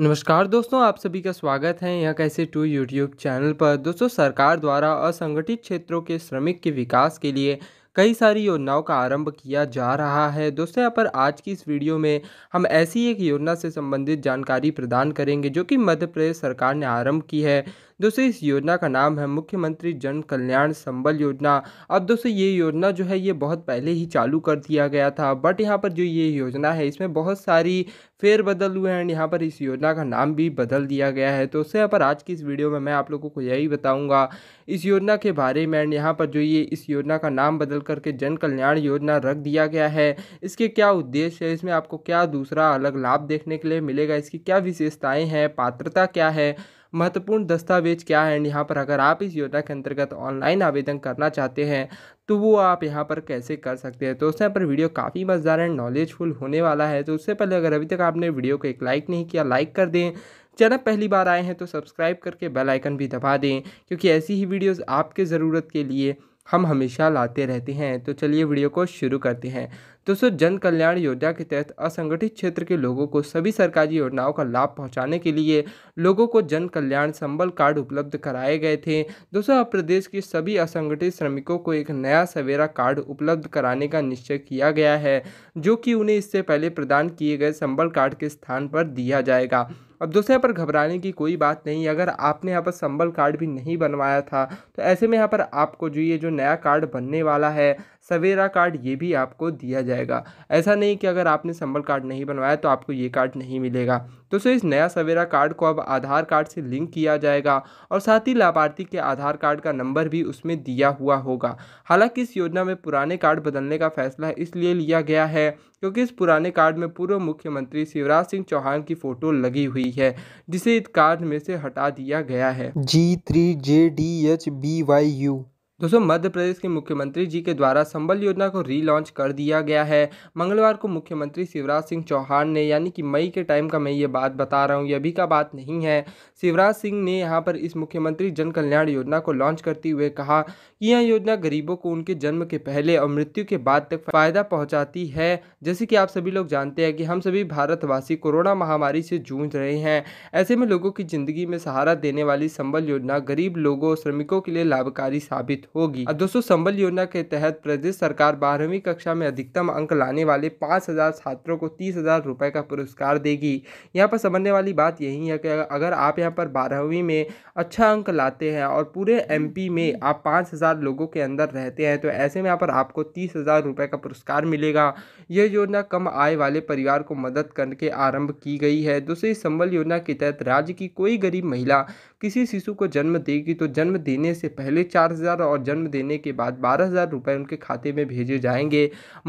नमस्कार दोस्तों आप सभी का स्वागत है यह कैसे टू यूट्यूब चैनल पर दोस्तों सरकार द्वारा असंगठित क्षेत्रों के श्रमिक के विकास के लिए कई सारी योजनाओं का आरंभ किया जा रहा है दोस्तों यहाँ पर आज की इस वीडियो में हम ऐसी एक योजना से संबंधित जानकारी प्रदान करेंगे जो कि मध्य प्रदेश सरकार ने आरंभ की है दोस्तों इस योजना का नाम है मुख्यमंत्री जन कल्याण संबल योजना अब दोस्तों ये योजना जो है ये बहुत पहले ही चालू कर दिया गया था बट यहाँ पर जो ये योजना है इसमें बहुत सारी फेर बदल हुए हैं यहाँ पर इस योजना का नाम भी बदल दिया गया है तो उससे यहाँ पर आज की इस वीडियो में मैं आप लोगों को यही बताऊँगा इस योजना के बारे में एंड यहाँ पर जो ये इस योजना का नाम बदल करके जन कल्याण योजना रख दिया गया है इसके क्या उद्देश्य है इसमें आपको क्या दूसरा अलग लाभ देखने के लिए मिलेगा इसकी क्या विशेषताएँ हैं पात्रता क्या है महत्वपूर्ण दस्तावेज क्या है एंड यहाँ पर अगर आप इस योजना के अंतर्गत ऑनलाइन आवेदन करना चाहते हैं तो वो आप यहाँ पर कैसे कर सकते हैं तो उससे यहाँ पर वीडियो काफ़ी मज़ेदार एंड नॉलेजफुल होने वाला है तो उससे पहले अगर अभी तक आपने वीडियो को एक लाइक नहीं किया लाइक कर दें चैनल पहली बार आए हैं तो सब्सक्राइब करके बेल आइकन भी दबा दें क्योंकि ऐसी ही वीडियोस आपके ज़रूरत के लिए हम हमेशा लाते रहते हैं तो चलिए वीडियो को शुरू करते हैं दोस्तों जन कल्याण योजना के तहत असंगठित क्षेत्र के लोगों को सभी सरकारी योजनाओं का लाभ पहुंचाने के लिए लोगों को जन कल्याण संबल कार्ड उपलब्ध कराए गए थे दोस्तों अब प्रदेश के सभी असंगठित श्रमिकों को एक नया सवेरा कार्ड उपलब्ध कराने का निश्चय किया गया है जो कि उन्हें इससे पहले प्रदान किए गए संबल कार्ड के स्थान पर दिया जाएगा अब दोस्तों यहाँ पर घबराने की कोई बात नहीं अगर आपने यहाँ पर संबल कार्ड भी नहीं बनवाया था तो ऐसे में यहाँ पर आपको जो ये जो नया कार्ड बनने वाला है सवेरा कार्ड ये भी आपको दिया जाएगा ऐसा नहीं कि अगर आपने संबल कार्ड नहीं बनवाया तो आपको ये कार्ड नहीं मिलेगा तो सो इस नया सवेरा कार्ड को अब आधार कार्ड से लिंक किया जाएगा और साथ ही लाभार्थी के आधार कार्ड का नंबर भी उसमें दिया हुआ होगा हालांकि इस योजना में पुराने कार्ड बदलने का फैसला इसलिए लिया गया है क्योंकि इस पुराने कार्ड में पूर्व मुख्यमंत्री शिवराज सिंह चौहान की फोटो लगी हुई है जिसे इस कार्ड में से हटा दिया गया है G three J D H B Y U दोस्तों मध्य प्रदेश के मुख्यमंत्री जी के द्वारा संबल योजना को रीलॉन्च कर दिया गया है मंगलवार को मुख्यमंत्री शिवराज सिंह चौहान ने यानी कि मई के टाइम का मैं ये बात बता रहा हूँ ये अभी का बात नहीं है शिवराज सिंह ने यहाँ पर इस मुख्यमंत्री जन कल्याण योजना को लॉन्च करते हुए कहा कि यह योजना गरीबों को उनके जन्म के पहले और मृत्यु के बाद तक फायदा पहुँचाती है जैसे कि आप सभी लोग जानते हैं कि हम सभी भारतवासी कोरोना महामारी से जूझ रहे हैं ऐसे में लोगों की जिंदगी में सहारा देने वाली संबल योजना गरीब लोगों श्रमिकों के लिए लाभकारी साबित क्रेडिट होगी अब दोस्तों संबल योजना के तहत प्रदेश सरकार बारहवीं कक्षा में अधिकतम अंक लाने वाले पाँच हज़ार छात्रों को तीस हज़ार रुपए का पुरस्कार देगी यहाँ पर समझने वाली बात यही है कि अगर आप यहाँ पर बारहवीं में अच्छा अंक लाते हैं और पूरे एम में आप पाँच हज़ार लोगों के अंदर रहते हैं तो ऐसे में यहाँ पर आपको तीस हज़ार रुपये का पुरस्कार मिलेगा यह योजना कम आय वाले परिवार को मदद करके आरंभ की गई है दूसरी संबल योजना के तहत राज्य की कोई गरीब महिला किसी शिशु को जन्म देगी तो जन्म देने से पहले चार हज़ार और और जन्म देने के बाद बारह हज़ार रुपये उनके खाते में भेजे जाएंगे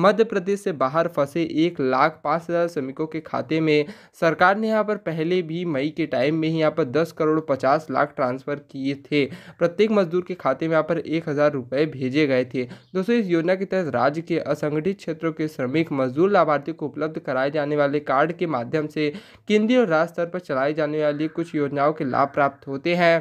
मध्य प्रदेश से बाहर फंसे एक लाख पाँच हज़ार श्रमिकों के खाते में सरकार ने यहाँ पर पहले भी मई के टाइम में ही यहाँ पर दस करोड़ पचास लाख ट्रांसफ़र किए थे प्रत्येक मजदूर के खाते में यहाँ पर एक हज़ार रुपये भेजे गए थे दोस्तों इस योजना के तहत राज्य के असंगठित क्षेत्रों के श्रमिक मजदूर लाभार्थियों को उपलब्ध कराए जाने वाले कार्ड के माध्यम से केंद्रीय और राज्य स्तर पर चलाए जाने वाली कुछ योजनाओं के लाभ प्राप्त होते हैं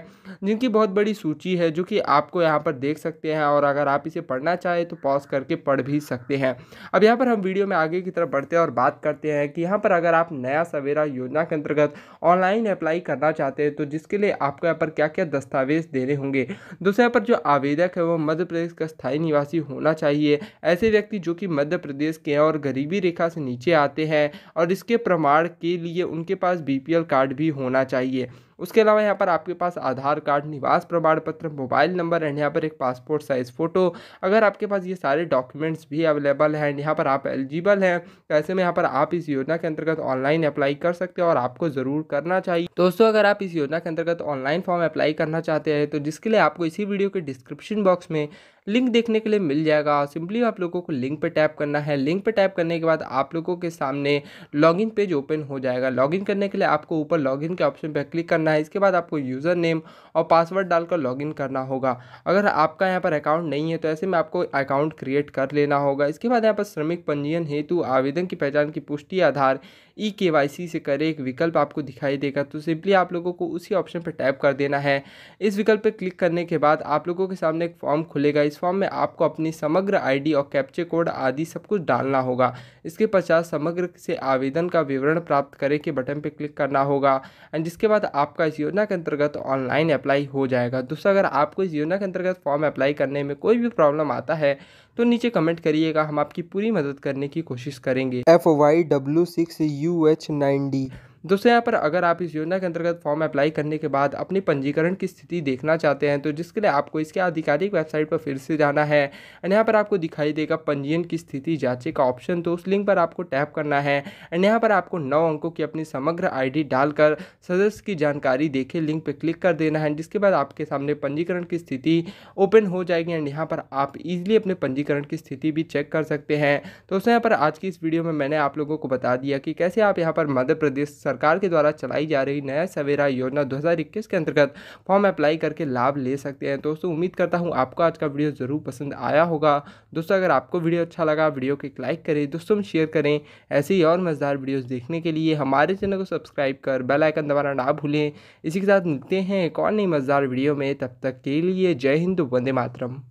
जिनकी बहुत बड़ी सूची है जो कि आपको यहाँ पर देख देख सकते हैं और अगर आप इसे पढ़ना चाहें तो पॉज करके पढ़ भी सकते हैं अब यहाँ पर हम वीडियो में आगे की तरफ बढ़ते हैं और बात करते हैं कि यहाँ पर अगर आप नया सवेरा योजना के अंतर्गत ऑनलाइन अप्लाई करना चाहते हैं तो जिसके लिए आपको यहाँ पर क्या क्या दस्तावेज देने होंगे दूसरे पर जो आवेदक है वो मध्य प्रदेश का स्थायी निवासी होना चाहिए ऐसे व्यक्ति जो कि मध्य प्रदेश के हैं और गरीबी रेखा से नीचे आते हैं और इसके प्रमाण के लिए उनके पास बीपीएल कार्ड भी होना चाहिए उसके अलावा यहाँ पर आपके पास आधार कार्ड निवास प्रमाण पत्र मोबाइल नंबर एंड यहाँ पर एक पासपोर्ट साइज़ फ़ोटो अगर आपके पास ये सारे डॉक्यूमेंट्स भी अवेलेबल हैं यहाँ पर आप एलिजिबल हैं तो ऐसे में यहाँ पर आप इस योजना के अंतर्गत ऑनलाइन अप्लाई कर सकते हो और आपको ज़रूर करना चाहिए दोस्तों अगर आप इस योजना के अंतर्गत ऑनलाइन फॉर्म अप्लाई करना चाहते हैं तो जिसके लिए आपको इसी वीडियो के डिस्क्रिप्शन बॉक्स में लिंक देखने के लिए मिल जाएगा सिंपली आप लोगों को लिंक पर टैप करना है लिंक पर टैप करने के बाद आप लोगों के सामने लॉगिन पेज ओपन हो जाएगा लॉगिन करने के लिए आपको ऊपर लॉगिन के ऑप्शन पर क्लिक करना है इसके बाद आपको यूज़र नेम और पासवर्ड डालकर लॉगिन करना होगा अगर आपका यहाँ पर अकाउंट नहीं है तो ऐसे में आपको अकाउंट क्रिएट कर लेना होगा इसके बाद यहाँ पर श्रमिक पंजीयन हेतु आवेदन की पहचान की पुष्टि आधार ई e के से करे एक विकल्प आपको दिखाई देगा तो सिंपली आप लोगों को उसी ऑप्शन पर टैप कर देना है इस विकल्प पर क्लिक करने के बाद आप लोगों के सामने एक फॉर्म खुलेगा इस इस फॉर्म में आपको अपनी समग्र आईडी और कैप्चे कोड आदि सब कुछ डालना होगा इसके पश्चात समग्र से आवेदन का विवरण प्राप्त करें के बटन पर क्लिक करना होगा एंड जिसके बाद आपका इस योजना के अंतर्गत ऑनलाइन अप्लाई हो जाएगा दोस्तों अगर आपको इस योजना के अंतर्गत फॉर्म अप्लाई करने में कोई भी प्रॉब्लम आता है तो नीचे कमेंट करिएगा हम आपकी पूरी मदद करने की कोशिश करेंगे F Y W six U H nine D दोस्तों यहाँ पर अगर आप इस योजना के अंतर्गत फॉर्म अप्लाई करने के बाद अपनी पंजीकरण की स्थिति देखना चाहते हैं तो जिसके लिए आपको इसके आधिकारिक वेबसाइट पर फिर से जाना है एंड यहाँ पर आपको दिखाई देगा पंजीयन की स्थिति जाँचे का ऑप्शन तो उस लिंक पर आपको टैप करना है एंड यहाँ पर आपको नौ अंकों की अपनी समग्र आई डालकर सदस्य की जानकारी देखे लिंक पर क्लिक कर देना है जिसके बाद आपके सामने पंजीकरण की स्थिति ओपन हो जाएगी एंड यहाँ पर आप ईजिली अपने पंजीकरण की स्थिति भी चेक कर सकते हैं तो दोस्तों यहाँ पर आज की इस वीडियो में मैंने आप लोगों को बता दिया कि कैसे आप यहाँ पर मध्य प्रदेश सरकार के द्वारा चलाई जा रही नया सवेरा योजना 2021 के अंतर्गत फॉर्म अप्लाई करके लाभ ले सकते हैं दोस्तों उम्मीद करता हूँ आपको आज का वीडियो ज़रूर पसंद आया होगा दोस्तों अगर आपको वीडियो अच्छा लगा वीडियो को एक लाइक करें दोस्तों में शेयर करें ऐसे ही और मज़ेदार वीडियोज़ देखने के लिए हमारे चैनल को सब्सक्राइब कर बेलाइकन दबाना ना भूलें इसी के साथ मिलते हैं एक और नई मज़ेदार वीडियो में तब तक के लिए जय हिंद वंदे मातरम